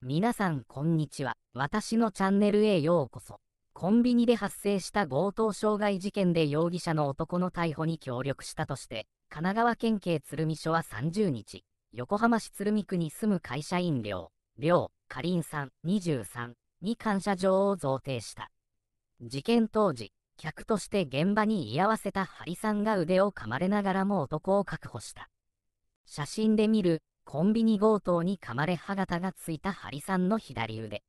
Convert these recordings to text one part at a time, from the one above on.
皆さんこんにちは。私のチャンネルへようこそ。コンビニで発生した強盗傷害事件で容疑者の男の逮捕に協力したとして、神奈川県警鶴見署は30日、横浜市鶴見区に住む会社員寮、寮、かりんさん23に感謝状を贈呈した。事件当時、客として現場に居合わせたハリさんが腕を噛まれながらも男を確保した。写真で見るコンビニ強盗に噛まれ歯型がついたハリさんの左腕。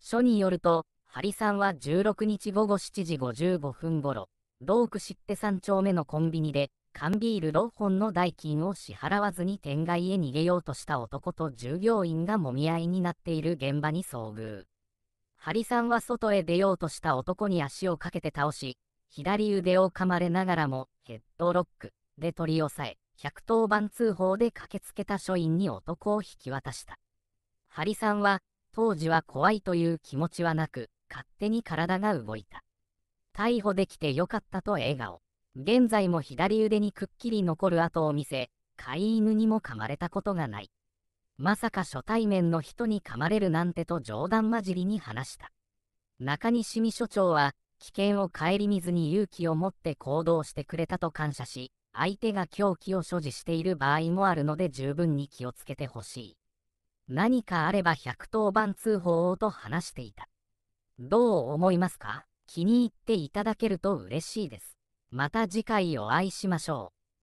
書によると、ハリさんは16日午後7時55分ごろ、ー区知って3丁目のコンビニで、缶ビール6本の代金を支払わずに店外へ逃げようとした男と従業員がもみ合いになっている現場に遭遇。ハリさんは外へ出ようとした男に足をかけて倒し、左腕を噛まれながらもヘッドロックで取り押さえ、110番通報で駆けつけた署員に男を引き渡した。ハリさんは、当時は怖いという気持ちはなく、勝手に体が動いた。逮捕できてよかったと笑顔。現在も左腕にくっきり残る跡を見せ、飼い犬にも噛まれたことがない。まさか初対面の人に噛まれるなんてと冗談交じりに話した。中西美署長は、危険を顧みずに勇気を持って行動してくれたと感謝し、相手が凶器を所持している場合もあるので十分に気をつけてほしい。何かあれば110番通報をと話していた。どう思いますか気に入っていただけると嬉しいです。また次回お会いしましょう。